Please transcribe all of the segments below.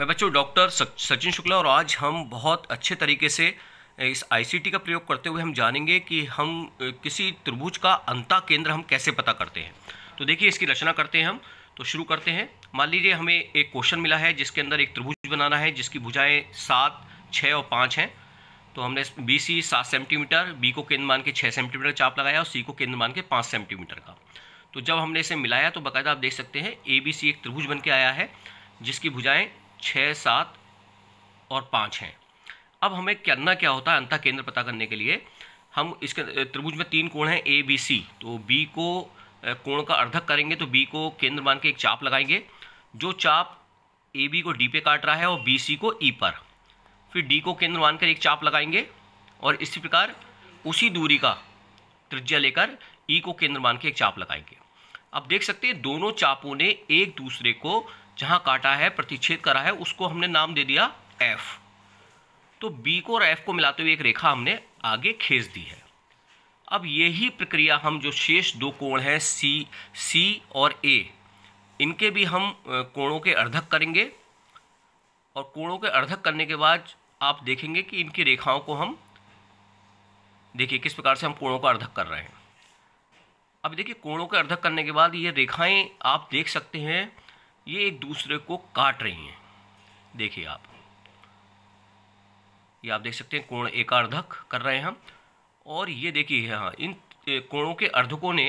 मैं बच्चों डॉक्टर सचिन शुक्ला और आज हम बहुत अच्छे तरीके से इस आईसीटी का प्रयोग करते हुए हम जानेंगे कि हम किसी त्रिभुज का अंता केंद्र हम कैसे पता करते हैं तो देखिए इसकी रचना करते हैं हम तो शुरू करते हैं मान लीजिए हमें एक क्वेश्चन मिला है जिसके अंदर एक त्रिभुज बनाना है जिसकी भुजाएँ सात छः और पाँच हैं तो हमने बी सी सात सेंटीमीटर बी को केंद्र मान के छः सेंटीमीटर चाप लगाया और सी को केंद्र मान के पाँच सेंटीमीटर का तो जब हमने इसे मिलाया तो बाकायदा आप देख सकते हैं ए बी सी एक त्रिभुज बन के आया है जिसकी भुजाएँ छः सात और पाँच हैं अब हमें करना क्या होता है अंतः केंद्र पता करने के लिए हम इसके त्रिभुज में तीन कोण हैं ए बी सी तो बी को कोण का अर्धक करेंगे तो बी को केंद्र मान के एक चाप लगाएंगे जो चाप ए बी को डी पे काट रहा है और बी सी को ई e पर फिर डी को केंद्र मानकर एक चाप लगाएंगे और इसी प्रकार उसी दूरी का त्रिज्या लेकर ई e को केंद्र मान के एक चाप लगाएंगे आप देख सकते हैं दोनों चापों ने एक दूसरे को जहाँ काटा है प्रतिच्छेद करा है उसको हमने नाम दे दिया एफ तो बी को और एफ को मिलाते हुए एक रेखा हमने आगे खींच दी है अब यही प्रक्रिया हम जो शेष दो कोण हैं सी सी और ए इनके भी हम कोणों के अर्धक करेंगे और कोणों के अर्धक करने के बाद आप देखेंगे कि इनकी रेखाओं को हम देखिए किस प्रकार से हम कोणों का अर्धक कर रहे हैं अब देखिए कोणों का अर्धक करने के बाद ये रेखाएं आप देख सकते हैं ये एक दूसरे को काट रही हैं देखिए आप ये आप देख सकते हैं कोण एक अर्धक कर रहे हैं हम और ये देखिए हाँ इन कोणों के अर्धकों ने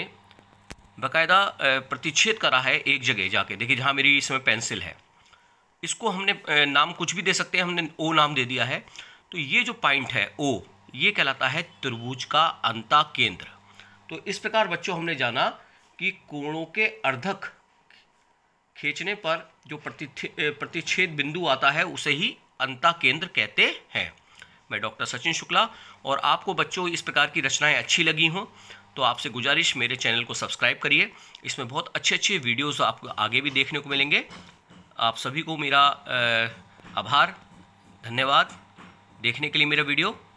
बकायदा प्रतिच्छेद करा है एक जगह जाके देखिए जहाँ मेरी इसमें समय पेंसिल है इसको हमने नाम कुछ भी दे सकते हैं हमने ओ नाम दे दिया है तो ये जो पॉइंट है ओ ये कहलाता है त्रिभुज का अंता केंद्र तो इस प्रकार बच्चों हमने जाना कि कोणों के अर्धक खींचने पर जो प्रतिच्छेद बिंदु आता है उसे ही अंता केंद्र कहते हैं मैं डॉक्टर सचिन शुक्ला और आपको बच्चों इस प्रकार की रचनाएं अच्छी लगी हों तो आपसे गुजारिश मेरे चैनल को सब्सक्राइब करिए इसमें बहुत अच्छे अच्छे वीडियोस आपको आगे भी देखने को मिलेंगे आप सभी को मेरा आभार धन्यवाद देखने के लिए मेरा वीडियो